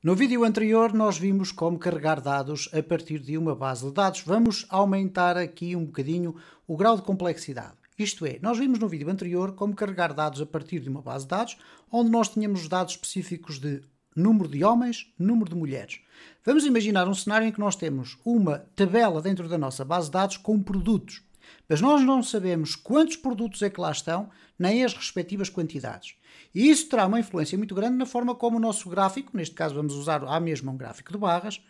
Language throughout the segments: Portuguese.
No vídeo anterior nós vimos como carregar dados a partir de uma base de dados. Vamos aumentar aqui um bocadinho o grau de complexidade. Isto é, nós vimos no vídeo anterior como carregar dados a partir de uma base de dados, onde nós tínhamos dados específicos de número de homens, número de mulheres. Vamos imaginar um cenário em que nós temos uma tabela dentro da nossa base de dados com produtos mas nós não sabemos quantos produtos é que lá estão, nem as respectivas quantidades. E isso terá uma influência muito grande na forma como o nosso gráfico, neste caso vamos usar a mesma um gráfico de barras,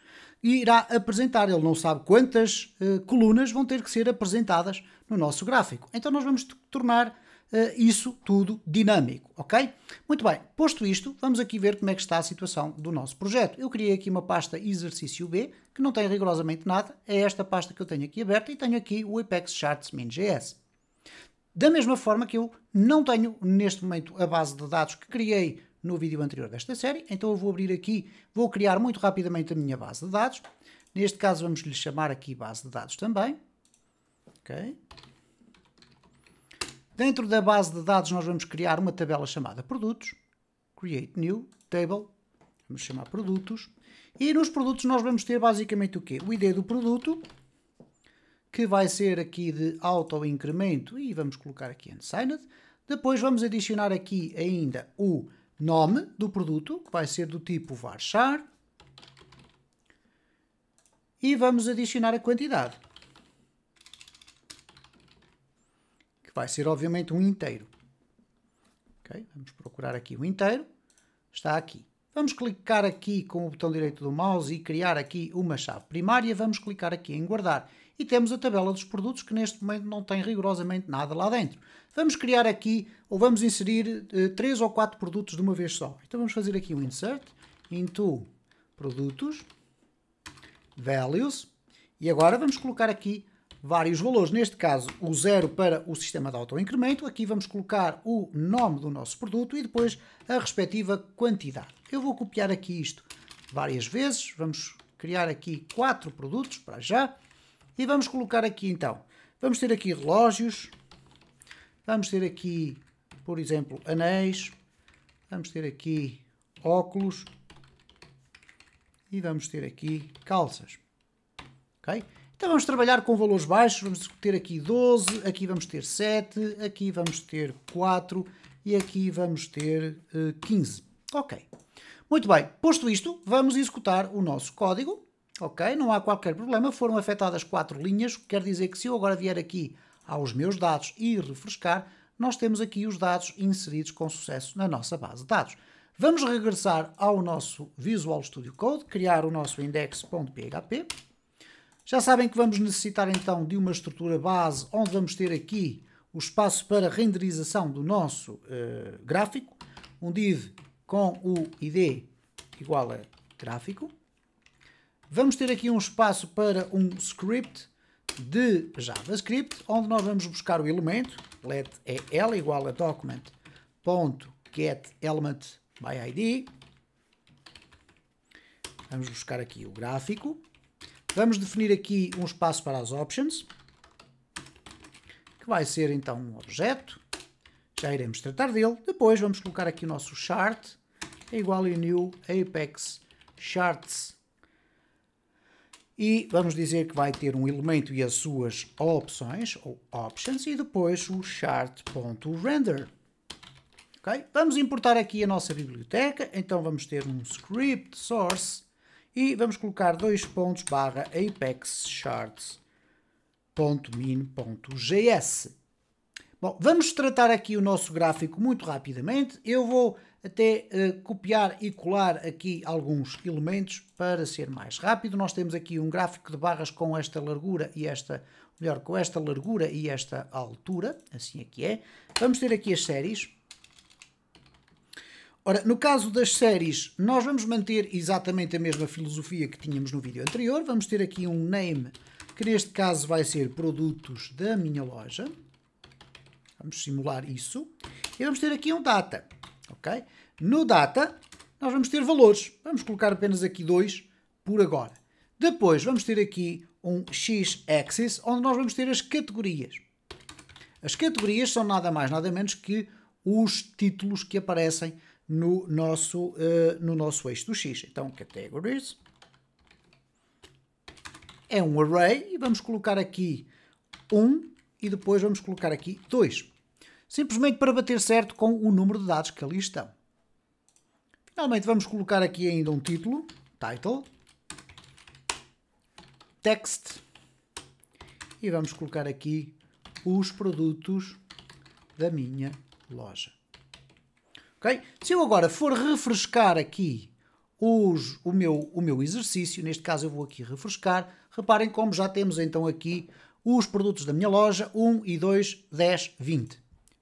irá apresentar. Ele não sabe quantas eh, colunas vão ter que ser apresentadas no nosso gráfico. Então nós vamos tornar eh, isso tudo dinâmico, ok? Muito bem, posto isto, vamos aqui ver como é que está a situação do nosso projeto. Eu criei aqui uma pasta exercício B, que não tem rigorosamente nada, é esta pasta que eu tenho aqui aberta e tenho aqui o Apex Charts Min.js. Da mesma forma que eu não tenho neste momento a base de dados que criei no vídeo anterior desta série, então eu vou abrir aqui, vou criar muito rapidamente a minha base de dados. Neste caso vamos lhe chamar aqui base de dados também. Ok? Dentro da base de dados nós vamos criar uma tabela chamada produtos, create new table, vamos chamar produtos, e nos produtos nós vamos ter basicamente o quê? O ID do produto, que vai ser aqui de auto-incremento, e vamos colocar aqui unsigned. Depois vamos adicionar aqui ainda o nome do produto, que vai ser do tipo varchar. E vamos adicionar a quantidade. que vai ser obviamente um inteiro. Okay? Vamos procurar aqui o inteiro, está aqui. Vamos clicar aqui com o botão direito do mouse e criar aqui uma chave primária. Vamos clicar aqui em guardar. E temos a tabela dos produtos que neste momento não tem rigorosamente nada lá dentro. Vamos criar aqui, ou vamos inserir eh, três ou quatro produtos de uma vez só. Então vamos fazer aqui um insert into produtos, values, e agora vamos colocar aqui vários valores, neste caso o zero para o sistema de autoincremento, aqui vamos colocar o nome do nosso produto e depois a respectiva quantidade. Eu vou copiar aqui isto várias vezes, vamos criar aqui quatro produtos para já e vamos colocar aqui então, vamos ter aqui relógios, vamos ter aqui, por exemplo, anéis, vamos ter aqui óculos e vamos ter aqui calças, ok? Então vamos trabalhar com valores baixos, vamos ter aqui 12, aqui vamos ter 7, aqui vamos ter 4 e aqui vamos ter uh, eh, 15. Ok. Muito bem, posto isto, vamos executar o nosso código. Ok, não há qualquer problema, foram afetadas quatro linhas, quer dizer que se eu agora vier aqui aos meus dados e refrescar, nós temos aqui os dados inseridos com sucesso na nossa base de dados. Vamos regressar ao nosso Visual Studio Code, criar o nosso index.php. Já sabem que vamos necessitar então de uma estrutura base onde vamos ter aqui o espaço para renderização do nosso uh, gráfico, um div com o id igual a gráfico. Vamos ter aqui um espaço para um script de JavaScript, onde nós vamos buscar o elemento, let é L igual a document.getElementById. by ID. Vamos buscar aqui o gráfico Vamos definir aqui um espaço para as options, que vai ser então um objeto, já iremos tratar dele. Depois vamos colocar aqui o nosso chart, é igual a new apex charts. E vamos dizer que vai ter um elemento e as suas opções, ou options, e depois o chart.render. Okay? Vamos importar aqui a nossa biblioteca, então vamos ter um script source e vamos colocar dois pontos barra apex shards Bom, vamos tratar aqui o nosso gráfico muito rapidamente. Eu vou até uh, copiar e colar aqui alguns elementos para ser mais rápido. Nós temos aqui um gráfico de barras com esta largura e esta, melhor, com esta largura e esta altura, assim aqui é, é. Vamos ter aqui as séries. Ora, no caso das séries, nós vamos manter exatamente a mesma filosofia que tínhamos no vídeo anterior. Vamos ter aqui um name, que neste caso vai ser produtos da minha loja. Vamos simular isso. E vamos ter aqui um data. Okay? No data, nós vamos ter valores. Vamos colocar apenas aqui dois por agora. Depois vamos ter aqui um x-axis, onde nós vamos ter as categorias. As categorias são nada mais, nada menos que os títulos que aparecem no nosso, uh, no nosso eixo do x. Então, categories é um array e vamos colocar aqui 1 um, e depois vamos colocar aqui 2. Simplesmente para bater certo com o número de dados que ali estão. Finalmente vamos colocar aqui ainda um título, title, text, e vamos colocar aqui os produtos da minha loja. Se eu agora for refrescar aqui os, o, meu, o meu exercício, neste caso eu vou aqui refrescar, reparem como já temos então aqui os produtos da minha loja, 1 e 2, 10, 20.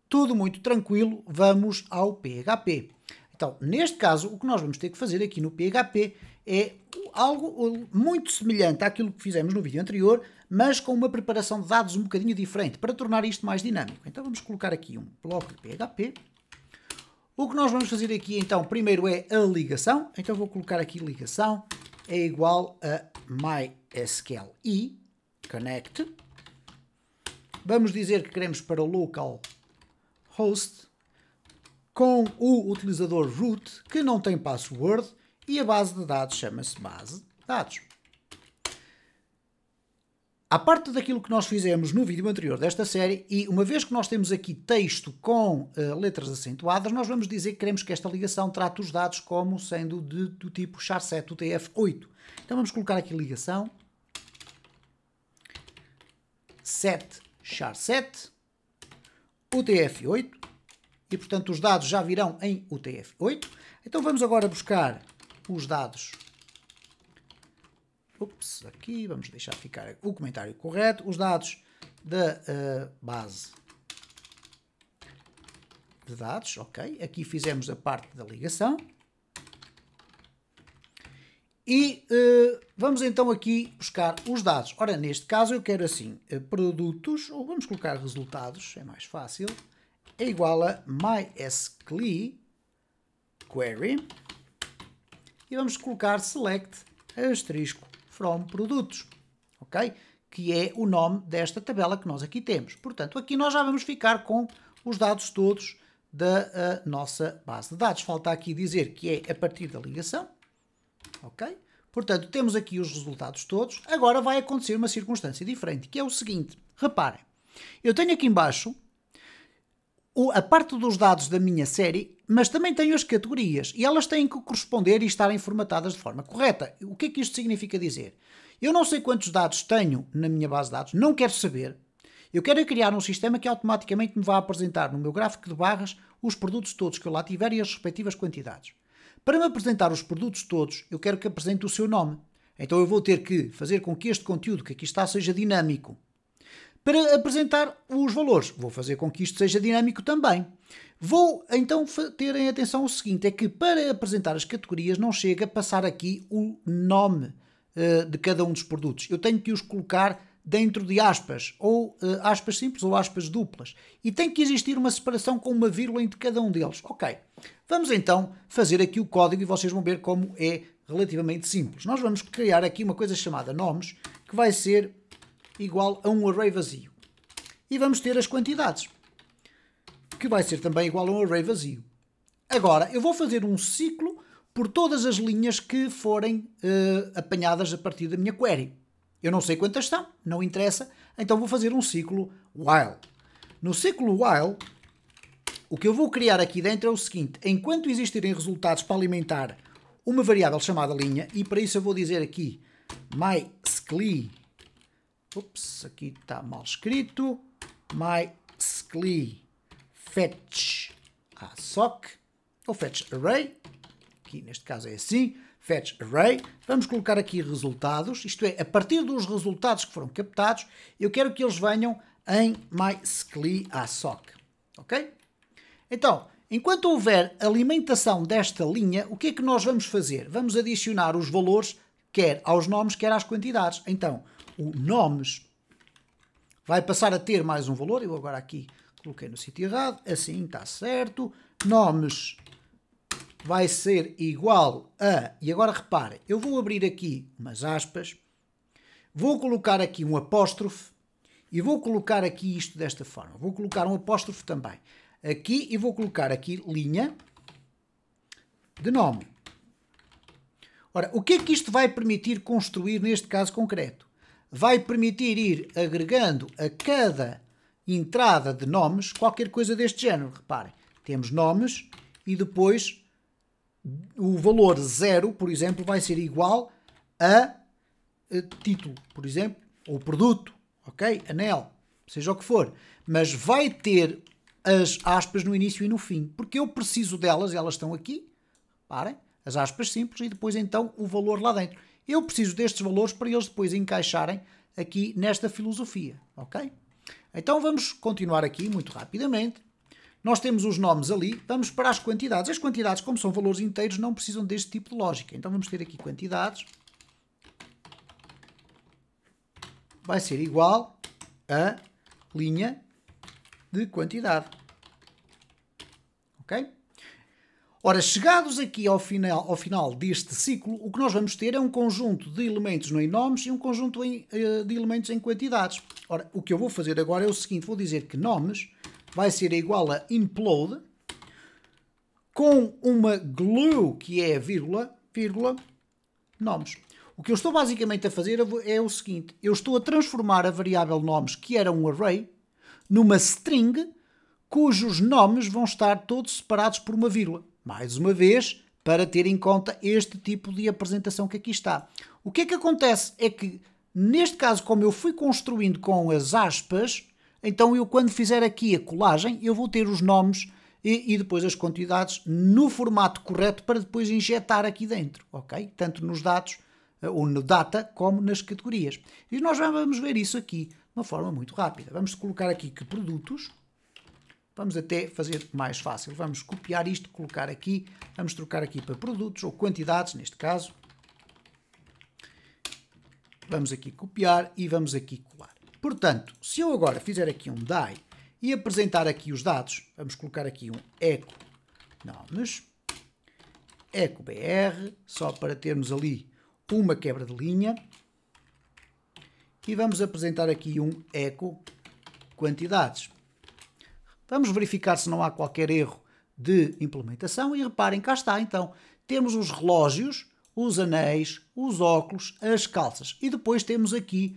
Tudo muito tranquilo, vamos ao PHP. Então, neste caso, o que nós vamos ter que fazer aqui no PHP é algo muito semelhante àquilo que fizemos no vídeo anterior, mas com uma preparação de dados um bocadinho diferente, para tornar isto mais dinâmico. Então vamos colocar aqui um bloco de PHP, o que nós vamos fazer aqui então, primeiro é a ligação, então vou colocar aqui ligação é igual a MySQL e connect. Vamos dizer que queremos para o local host com o utilizador root que não tem password e a base de dados chama-se base de dados à parte daquilo que nós fizemos no vídeo anterior desta série, e uma vez que nós temos aqui texto com uh, letras acentuadas, nós vamos dizer que queremos que esta ligação trate os dados como sendo de, do tipo char7 UTF-8. Então vamos colocar aqui ligação set char7 UTF-8 e portanto os dados já virão em UTF-8. Então vamos agora buscar os dados Ups, aqui vamos deixar ficar o comentário correto. Os dados da uh, base de dados, ok. Aqui fizemos a parte da ligação. E uh, vamos então aqui buscar os dados. Ora, neste caso eu quero assim, uh, produtos, ou vamos colocar resultados, é mais fácil, é igual a mysqli query e vamos colocar select asterisco from produtos, ok? Que é o nome desta tabela que nós aqui temos. Portanto, aqui nós já vamos ficar com os dados todos da eh, nossa base de dados. Falta aqui dizer que é a partir da ligação, ok? Portanto, temos aqui os resultados todos. Agora vai acontecer uma circunstância diferente, que é o seguinte. Reparem, eu tenho aqui embaixo a parte dos dados da minha série mas também tenho as categorias e elas têm que corresponder e estarem formatadas de forma correta. O que é que isto significa dizer? Eu não sei quantos dados tenho na minha base de dados, não quero saber. Eu quero é criar um sistema que automaticamente me vá apresentar no meu gráfico de barras os produtos todos que eu lá tiver e as respectivas quantidades. Para me apresentar os produtos todos, eu quero que apresente o seu nome. Então eu vou ter que fazer com que este conteúdo que aqui está seja dinâmico para apresentar os valores. Vou fazer com que isto seja dinâmico também. Vou então terem atenção o seguinte: é que para apresentar as categorias não chega a passar aqui o nome uh, de cada um dos produtos. Eu tenho que os colocar dentro de aspas, ou uh, aspas simples ou aspas duplas. E tem que existir uma separação com uma vírgula entre cada um deles. Ok. Vamos então fazer aqui o código e vocês vão ver como é relativamente simples. Nós vamos criar aqui uma coisa chamada nomes, que vai ser igual a um array vazio. E vamos ter as quantidades, que vai ser também igual a um array vazio. Agora, eu vou fazer um ciclo por todas as linhas que forem uh, apanhadas a partir da minha query. Eu não sei quantas são, não interessa, então vou fazer um ciclo while. No ciclo while, o que eu vou criar aqui dentro é o seguinte, enquanto existirem resultados para alimentar uma variável chamada linha, e para isso eu vou dizer aqui myscli Ups, aqui está mal escrito. My Scli fetch ASOC ah, ou fetch array. Aqui neste caso é assim. Fetch array. Vamos colocar aqui resultados. Isto é, a partir dos resultados que foram captados, eu quero que eles venham em my Scli ASOC. Ah, ok? Então, enquanto houver alimentação desta linha, o que é que nós vamos fazer? Vamos adicionar os valores quer aos nomes, quer às quantidades. Então, o nomes vai passar a ter mais um valor. Eu agora aqui coloquei no sítio errado, assim está certo. Nomes vai ser igual a. E agora reparem, eu vou abrir aqui umas aspas, vou colocar aqui um apóstrofe e vou colocar aqui isto desta forma. Vou colocar um apóstrofe também aqui e vou colocar aqui linha de nome. Ora, o que é que isto vai permitir construir neste caso concreto? vai permitir ir agregando a cada entrada de nomes qualquer coisa deste género. Reparem, temos nomes e depois o valor zero, por exemplo, vai ser igual a, eh, título, por exemplo, ou produto, ok? Anel, seja o que for. Mas vai ter as aspas no início e no fim, porque eu preciso delas, elas estão aqui, reparem, as aspas simples e depois então o valor lá dentro. Eu preciso destes valores para eles depois encaixarem aqui nesta filosofia, ok? Então vamos continuar aqui muito rapidamente. Nós temos os nomes ali, vamos para as quantidades. As quantidades, como são valores inteiros, não precisam deste tipo de lógica. Então vamos ter aqui quantidades. Vai ser igual a linha de quantidade. Ok? Ora, chegados aqui ao final, ao final deste ciclo, o que nós vamos ter é um conjunto de elementos em nomes e um conjunto em, eh, de elementos em quantidades. Ora, o que eu vou fazer agora é o seguinte, vou dizer que nomes vai ser igual a implode com uma glue, que é vírgula, vírgula, nomes. O que eu estou basicamente a fazer é, é o seguinte, eu estou a transformar a variável nomes, que era um array, numa string cujos nomes vão estar todos separados por uma vírgula mais uma vez, para ter em conta este tipo de apresentação que aqui está. O que é que acontece é que, neste caso, como eu fui construindo com as aspas, então eu quando fizer aqui a colagem, eu vou ter os nomes e, e depois as quantidades no formato correto para depois injetar aqui dentro, ok? Tanto nos dados, eh, ou no data, como nas categorias. E nós vamos ver isso aqui de uma forma muito rápida. Vamos colocar aqui que produtos Vamos até fazer mais fácil. Vamos copiar isto, colocar aqui, vamos trocar aqui para produtos ou quantidades, neste caso. Vamos aqui copiar e vamos aqui colar. Portanto, se eu agora fizer aqui um die e apresentar aqui os dados, vamos colocar aqui um eco nomes, eco br, só para termos ali uma quebra de linha, e vamos apresentar aqui um eco quantidades. Vamos verificar se não há qualquer erro de implementação e reparem, cá está então. Temos os relógios, os anéis, os óculos, as calças e depois temos aqui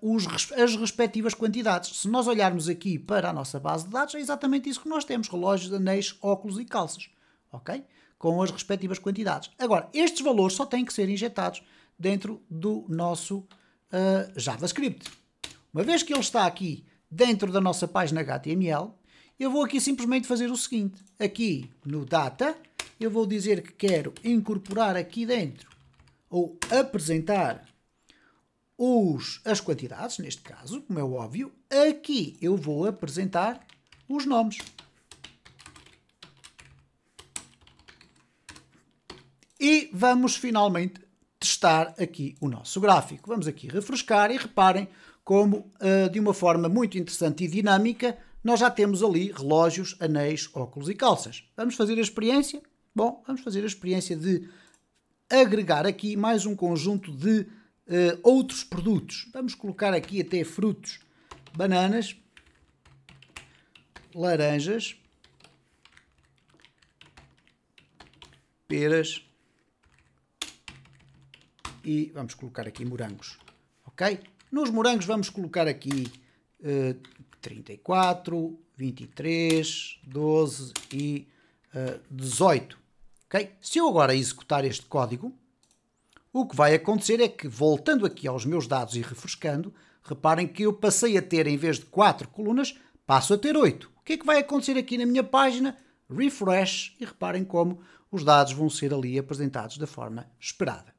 uh, os, as respectivas quantidades. Se nós olharmos aqui para a nossa base de dados, é exatamente isso que nós temos: relógios, anéis, óculos e calças. Ok? Com as respectivas quantidades. Agora, estes valores só têm que ser injetados dentro do nosso uh, JavaScript. Uma vez que ele está aqui dentro da nossa página HTML, eu vou aqui simplesmente fazer o seguinte. Aqui no data, eu vou dizer que quero incorporar aqui dentro ou apresentar os, as quantidades, neste caso, como é óbvio. Aqui eu vou apresentar os nomes. E vamos finalmente testar aqui o nosso gráfico. Vamos aqui refrescar e reparem como, eh, de uma forma muito interessante e dinâmica, nós já temos ali relógios, anéis, óculos e calças. Vamos fazer a experiência? Bom, vamos fazer a experiência de agregar aqui mais um conjunto de uh, outros produtos. Vamos colocar aqui até frutos, bananas, laranjas, peras e vamos colocar aqui morangos, ok? Nos morangos vamos colocar aqui uh, 34, 23, 12 e uh, eh, 18. Okay? Se eu agora executar este código, o que vai acontecer é que, voltando aqui aos meus dados e refrescando, reparem que eu passei a ter, em vez de 4 colunas, passo a ter 8. O que é que vai acontecer aqui na minha página? Refresh e reparem como os dados vão ser ali apresentados da forma esperada.